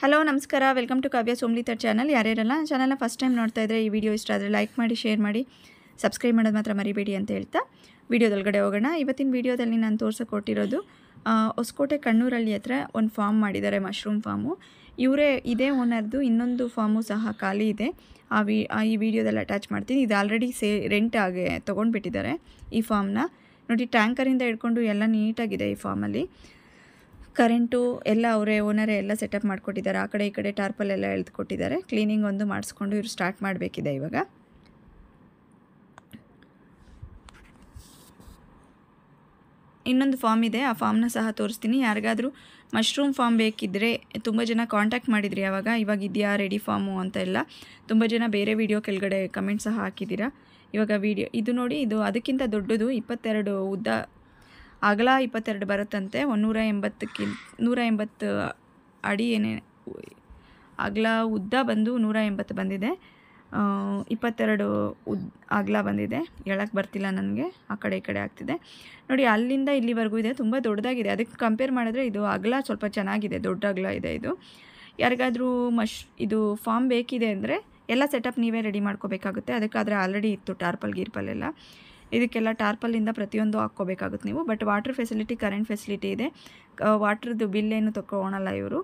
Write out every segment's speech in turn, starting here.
hello ನಮಸ್ಕಾರ welcome to Kavya ಸೋಮ್ಲಿತರ್ channel ಯಾರ್ಯಾರಲ್ಲ ಚಾನಲ್ನ ಫಸ್ಟ್ ಟೈಮ್ ನೋಡ್ತಾ ಇದ್ದರೆ ಈ ವಿಡಿಯೋ ಇಷ್ಟ ಆದರೆ ಲೈಕ್ ಮಾಡಿ ಶೇರ್ ಮಾಡಿ ಸಬ್ಸ್ಕ್ರೈಬ್ ಮಾಡೋದು ಮಾತ್ರ ಮರಿಬೇಡಿ ಅಂತ ಹೇಳ್ತಾ ವಿಡಿಯೋದೊಳಗಡೆ ಹೋಗೋಣ ಇವತ್ತಿನ ವಿಡಿಯೋದಲ್ಲಿ ನಾನು ಕೊಟ್ಟಿರೋದು ಹೊಸಕೋಟೆ ಕಣ್ಣೂರಲ್ಲಿ ಹತ್ರ ಒಂದು ಫಾರ್ಮ್ ಮಾಡಿದ್ದಾರೆ ಮಶ್ರೂಮ್ ಫಾರ್ಮು ಇವರೇ ಇದೇ ಓನರ್ದು ಇನ್ನೊಂದು ಫಾರ್ಮು ಸಹ ಖಾಲಿ ಇದೆ ಆ ವಿ ಈ ವಿಡಿಯೋದಲ್ಲಿ ಅಟ್ಯಾಚ್ ಮಾಡ್ತೀನಿ ಇದು ಆಲ್ರೆಡಿ ಸೇ ರೆಂಟ್ ಆಗಿ ತೊಗೊಂಡ್ಬಿಟ್ಟಿದ್ದಾರೆ ಈ ಫಾರ್ಮ್ನ ನೋಡಿ ಟ್ಯಾಂಕರಿಂದ ಹಿಡ್ಕೊಂಡು ಎಲ್ಲ ನೀಟಾಗಿದೆ ಈ ಫಾರ್ಮಲ್ಲಿ ಕರೆಂಟು ಎಲ್ಲ ಅವರೇ ಓನರೇ ಎಲ್ಲ ಸೆಟಪ್ ಮಾಡಿಕೊಟ್ಟಿದ್ದಾರೆ ಆ ಕಡೆ ಈ ಕಡೆ ಟಾರ್ಪಲ್ ಎಲ್ಲ ಎಳೆದು ಕೊಟ್ಟಿದ್ದಾರೆ ಕ್ಲೀನಿಂಗ್ ಒಂದು ಮಾಡಿಸ್ಕೊಂಡು ಇವರು ಸ್ಟಾರ್ಟ್ ಮಾಡಬೇಕಿದೆ ಇವಾಗ ಇನ್ನೊಂದು ಫಾರ್ಮ್ ಇದೆ ಆ ಫಾರ್ಮ್ನ ಸಹ ತೋರಿಸ್ತೀನಿ ಯಾರಿಗಾದರೂ ಮಶ್ರೂಮ್ ಫಾರ್ಮ್ ಬೇಕಿದ್ದರೆ ತುಂಬ ಜನ ಕಾಂಟ್ಯಾಕ್ಟ್ ಮಾಡಿದ್ರಿ ಆವಾಗ ಇವಾಗ ಇದೆಯಾ ರೆಡಿ ಫಾರ್ಮು ಅಂತ ಎಲ್ಲ ತುಂಬ ಜನ ಬೇರೆ ವೀಡಿಯೋ ಕೆಳಗಡೆ ಕಮೆಂಟ್ ಸಹ ಹಾಕಿದ್ದೀರಾ ಇವಾಗ ವೀಡಿಯೋ ಇದು ನೋಡಿ ಇದು ಅದಕ್ಕಿಂತ ದೊಡ್ಡದು ಇಪ್ಪತ್ತೆರಡು ಉದ್ದ ಅಗಲ ಇಪ್ಪತ್ತೆರಡು ಬರುತ್ತಂತೆ ನೂರ ಎಂಬತ್ತು ಕಿ ನೂರ ಎಂಬತ್ತು ಅಡಿ ಏನೇ ಅಗಲ ಉದ್ದ ಬಂದು ನೂರ ಎಂಬತ್ತು ಬಂದಿದೆ ಇಪ್ಪತ್ತೆರಡು ಉದ್ ಅಗಲ ಬಂದಿದೆ ಹೇಳಕ್ಕೆ ಬರ್ತಿಲ್ಲ ನನಗೆ ಆ ಕಡೆ ಈ ಕಡೆ ಆಗ್ತಿದೆ ನೋಡಿ ಅಲ್ಲಿಂದ ಇಲ್ಲಿವರೆಗೂ ಇದೆ ತುಂಬ ದೊಡ್ಡದಾಗಿದೆ ಅದಕ್ಕೆ ಕಂಪೇರ್ ಮಾಡಿದ್ರೆ ಇದು ಅಗಲ ಸ್ವಲ್ಪ ಚೆನ್ನಾಗಿದೆ ದೊಡ್ಡ ಅಗಲ ಇದೆ ಇದು ಯಾರಿಗಾದರೂ ಮಶ್ ಇದು ಫಾರ್ಮ್ ಬೇಕಿದೆ ಅಂದರೆ ಎಲ್ಲ ಸೆಟಪ್ ನೀವೇ ರೆಡಿ ಮಾಡ್ಕೋಬೇಕಾಗುತ್ತೆ ಅದಕ್ಕಾದರೆ ಆಲ್ರೆಡಿ ಇತ್ತು ಟಾರ್ಪಲ್ ಗೀರ್ಪಲ್ ಎಲ್ಲ ಇದಕ್ಕೆಲ್ಲ ಟಾರ್ಪಲ್ಲಿಂದ ಪ್ರತಿಯೊಂದು ಹಾಕ್ಕೋಬೇಕಾಗುತ್ತೆ ನೀವು but water facility current facility ಇದೆ ವಾಟ್ರದ್ದು ಬಿಲ್ ಏನು ತೊಗೊಳಲ್ಲ ಇವರು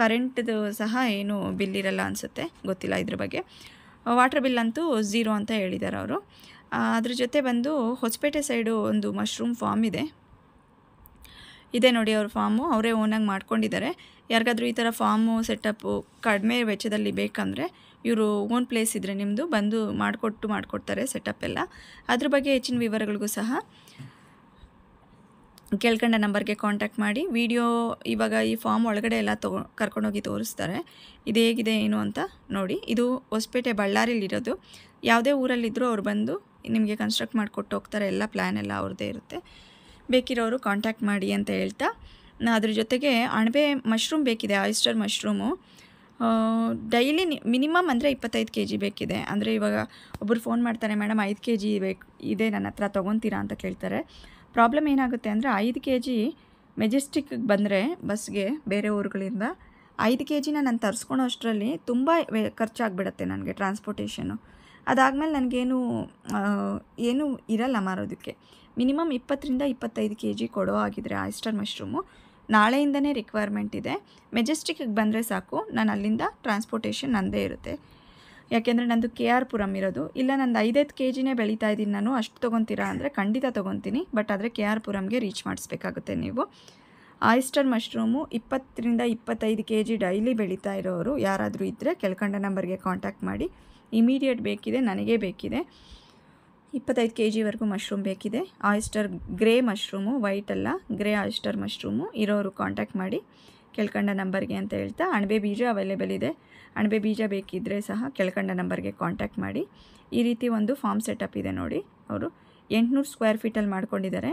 ಕರೆಂಟ್ದು ಸಹ ಏನು ಬಿಲ್ ಇರಲ್ಲ ಅನಿಸುತ್ತೆ ಗೊತ್ತಿಲ್ಲ ಇದ್ರ ಬಗ್ಗೆ ವಾಟರ್ ಬಿಲ್ ಅಂತೂ ಝೀರೋ ಅಂತ ಹೇಳಿದ್ದಾರೆ ಅವರು ಅದ್ರ ಜೊತೆ ಬಂದು ಹೊಸಪೇಟೆ ಸೈಡು ಒಂದು ಮಶ್ರೂಮ್ ಫಾರ್ಮ್ ಇದೆ ಇದೆ ನೋಡಿ ಅವ್ರ ಫಾರ್ಮು ಅವರೇ ಓನಾಗಿ ಮಾಡ್ಕೊಂಡಿದ್ದಾರೆ ಯಾರಿಗಾದ್ರೂ ಈ ಥರ ಫಾರ್ಮು ಸೆಟಪ್ಪು ಕಡಿಮೆ ವೆಚ್ಚದಲ್ಲಿ ಬೇಕಂದರೆ ಇವರು ಓನ್ ಪ್ಲೇಸ್ ಇದ್ದರೆ ನಿಮ್ಮದು ಬಂದು ಮಾಡಿಕೊಟ್ಟು ಮಾಡಿಕೊಡ್ತಾರೆ ಸೆಟಪ್ ಎಲ್ಲ ಅದ್ರ ಬಗ್ಗೆ ಹೆಚ್ಚಿನ ವಿವರಗಳಿಗೂ ಸಹ ಕೇಳ್ಕೊಂಡ ನಂಬರ್ಗೆ ಕಾಂಟ್ಯಾಕ್ಟ್ ಮಾಡಿ ವಿಡಿಯೋ ಇವಾಗ ಈ ಫಾರ್ಮ್ ಒಳಗಡೆ ಎಲ್ಲ ತಗೊ ಕರ್ಕೊಂಡೋಗಿ ತೋರಿಸ್ತಾರೆ ಇದು ಹೇಗಿದೆ ಏನು ಅಂತ ನೋಡಿ ಇದು ಹೊಸಪೇಟೆ ಬಳ್ಳಾರಿಲಿರೋದು ಯಾವುದೇ ಊರಲ್ಲಿದ್ದರೂ ಅವ್ರು ಬಂದು ನಿಮಗೆ ಕನ್ಸ್ಟ್ರಕ್ಟ್ ಮಾಡಿಕೊಟ್ಟು ಹೋಗ್ತಾರೆ ಎಲ್ಲ ಪ್ಲ್ಯಾನ್ ಎಲ್ಲ ಅವ್ರದ್ದೇ ಇರುತ್ತೆ ಬೇಕಿರೋರು ಕಾಂಟ್ಯಾಕ್ಟ್ ಮಾಡಿ ಅಂತ ಹೇಳ್ತಾ ಅದ್ರ ಜೊತೆಗೆ ಅಣಬೆ ಮಶ್ರೂಮ್ ಬೇಕಿದೆ ಆಯಿಸ್ಟರ್ ಮಶ್ರೂಮು ಡೈಲಿ ಮಿನಿಮಮ್ ಅಂದರೆ ಇಪ್ಪತ್ತೈದು ಕೆ ಜಿ ಬೇಕಿದೆ ಅಂದರೆ ಇವಾಗ ಒಬ್ಬರು ಫೋನ್ ಮಾಡ್ತಾರೆ ಮೇಡಮ್ ಐದು ಕೆ ಜಿ ಬೇಕು ಇದೆ ನನ್ನ ಹತ್ರ ತೊಗೊತೀರಾ ಅಂತ ಕೇಳ್ತಾರೆ ಪ್ರಾಬ್ಲಮ್ ಏನಾಗುತ್ತೆ ಅಂದರೆ ಐದು ಕೆ ಜಿ ಮೆಜೆಸ್ಟಿಕ್ಗೆ ಬಂದರೆ ಬಸ್ಗೆ ಬೇರೆ ಊರುಗಳಿಂದ ಐದು ಕೆ ಜಿನ ನಾನು ತರಿಸ್ಕೊಳೋ ಅಷ್ಟರಲ್ಲಿ ತುಂಬ ಖರ್ಚಾಗಿಬಿಡತ್ತೆ ನನಗೆ ಟ್ರಾನ್ಸ್ಪೋರ್ಟೇಷನು ಅದಾದಮೇಲೆ ನನಗೇನು ಏನು ಇರಲ್ಲ ಮಾರೋದಕ್ಕೆ ಮಿನಿಮಮ್ ಇಪ್ಪತ್ತರಿಂದ ಇಪ್ಪತ್ತೈದು ಕೆ ಜಿ ಕೊಡೋ ಆಗಿದ್ರೆ ಆಯಿಸ್ಟರ್ ಮಶ್ರೂಮು ನಾಳೆಯಿಂದನೇ ರಿಕ್ವೈರ್ಮೆಂಟ್ ಇದೆ ಮೆಜೆಸ್ಟಿಕ್ಗೆ ಬಂದರೆ ಸಾಕು ನಾನು ಅಲ್ಲಿಂದ ಟ್ರಾನ್ಸ್ಪೋರ್ಟೇಷನ್ ನನ್ನದೇ ಇರುತ್ತೆ ಯಾಕೆಂದರೆ ನಂದು ಕೆ ಆರ್ ಪುರಂ ಇರೋದು ಇಲ್ಲ ನಂದು ಐದೈದು ಕೆ ಜಿನೇ ಬೆಳೀತಾ ಇದ್ದೀನಿ ನಾನು ಅಷ್ಟು ತೊಗೊತೀರಾ ಅಂದರೆ ಖಂಡಿತ ತೊಗೊತೀನಿ ಬಟ್ ಆದರೆ ಕೆ ಆರ್ ಪುರಂಗೆ ರೀಚ್ ಮಾಡಿಸ್ಬೇಕಾಗುತ್ತೆ ನೀವು ಆಯಿಸ್ಟರ್ ಮಶ್ರೂಮು ಇಪ್ಪತ್ತರಿಂದ ಇಪ್ಪತ್ತೈದು ಕೆ ಜಿ ಡೈಲಿ ಬೆಳೀತಾ ಇರೋರು ಯಾರಾದರೂ ಇದ್ದರೆ ಕೆಳಕಂಡ ನಂಬರ್ಗೆ ಕಾಂಟ್ಯಾಕ್ಟ್ ಮಾಡಿ ಇಮಿಡಿಯೇಟ್ ಬೇಕಿದೆ ನನಗೆ ಬೇಕಿದೆ ಇಪ್ಪತ್ತೈದು ಕೆ ಜಿವರೆಗೂ ಮಶ್ರೂಮ್ ಬೇಕಿದೆ ಆಯಿಸ್ಟರ್ ಗ್ರೇ ಮಶ್ರೂಮು ವೈಟ್ ಅಲ್ಲ ಗ್ರೇ ಆಯಿಸ್ಟರ್ ಮಶ್ರೂಮು ಇರೋರು ಕಾಂಟ್ಯಾಕ್ಟ್ ಮಾಡಿ ಕೆಳ್ಕಂಡ ನಂಬರ್ಗೆ ಅಂತ ಹೇಳ್ತಾ ಅಣಬೆ ಬೀಜ ಅವೈಲೇಬಲ್ ಇದೆ ಅಣಬೆ ಬೀಜ ಬೇಕಿದ್ದರೆ ಸಹ ಕೆಳ್ಕಂಡ ನಂಬರ್ಗೆ ಕಾಂಟ್ಯಾಕ್ಟ್ ಮಾಡಿ ಈ ರೀತಿ ಒಂದು ಫಾರ್ಮ್ ಸೆಟಪ್ ಇದೆ ನೋಡಿ ಅವರು ಎಂಟುನೂರು ಸ್ಕ್ವೇರ್ ಫೀಟಲ್ಲಿ ಮಾಡ್ಕೊಂಡಿದ್ದಾರೆ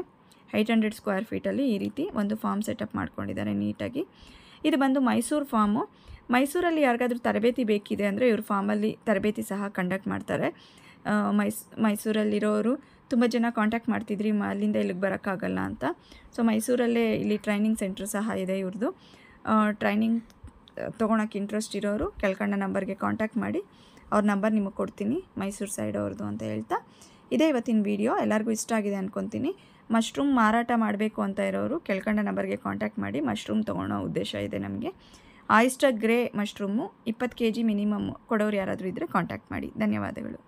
ಏಯ್ಟ್ ಹಂಡ್ರೆಡ್ ಸ್ಕ್ವೇರ್ ಫೀಟಲ್ಲಿ ಈ ರೀತಿ ಒಂದು ಫಾರ್ಮ್ ಸೆಟಪ್ ಮಾಡ್ಕೊಂಡಿದ್ದಾರೆ ನೀಟಾಗಿ ಇದು ಬಂದು ಮೈಸೂರು ಫಾರ್ಮು ಮೈಸೂರಲ್ಲಿ ಯಾರಿಗಾದ್ರೂ ತರಬೇತಿ ಬೇಕಿದೆ ಅಂದರೆ ಇವರು ಫಾರ್ಮಲ್ಲಿ ತರಬೇತಿ ಸಹ ಕಂಡಕ್ಟ್ ಮಾಡ್ತಾರೆ ಮೈಸ್ ಮೈಸೂರಲ್ಲಿರೋರು ತುಂಬ ಜನ ಕಾಂಟ್ಯಾಕ್ಟ್ ಮಾಡ್ತಿದ್ರಿ ಅಲ್ಲಿಂದ ಇಲ್ಲಿಗೆ ಬರೋಕ್ಕಾಗಲ್ಲ ಅಂತ ಸೊ ಮೈಸೂರಲ್ಲೇ ಇಲ್ಲಿ ಟ್ರೈನಿಂಗ್ ಸೆಂಟ್ರ್ ಸಹ ಇದೆ ಇವ್ರದ್ದು ಟ್ರೈನಿಂಗ್ ತೊಗೊಳಕ್ಕೆ ಇಂಟ್ರೆಸ್ಟ್ ಇರೋರು ಕೆಳ್ಕಂಡ ನಂಬರ್ಗೆ ಕಾಂಟ್ಯಾಕ್ಟ್ ಮಾಡಿ ಅವ್ರ ನಂಬರ್ ನಿಮಗೆ ಕೊಡ್ತೀನಿ ಮೈಸೂರು ಸೈಡ್ ಅವ್ರದ್ದು ಅಂತ ಹೇಳ್ತಾ ಇದೇ ಇವತ್ತಿನ ವಿಡಿಯೋ ಎಲ್ಲರಿಗೂ ಇಷ್ಟ ಆಗಿದೆ ಅಂದ್ಕೊತೀನಿ ಮಶ್ರೂಮ್ ಮಾರಾಟ ಮಾಡಬೇಕು ಅಂತ ಇರೋರು ಕೆಳಕಂಡ ನಂಬರ್ಗೆ ಕಾಂಟ್ಯಾಕ್ಟ್ ಮಾಡಿ ಮಶ್ರೂಮ್ ತೊಗೊಳೋ ಉದ್ದೇಶ ಇದೆ ನಮಗೆ ಆಯಿಸ್ಟರ್ ಗ್ರೇ ಮಶ್ರೂಮು ಇಪ್ಪತ್ತು ಕೆ ಜಿ ಮಿನಿಮಮ್ ಕೊಡೋರು ಯಾರಾದರೂ ಇದ್ದರೆ ಕಾಂಟ್ಯಾಕ್ಟ್ ಮಾಡಿ ಧನ್ಯವಾದಗಳು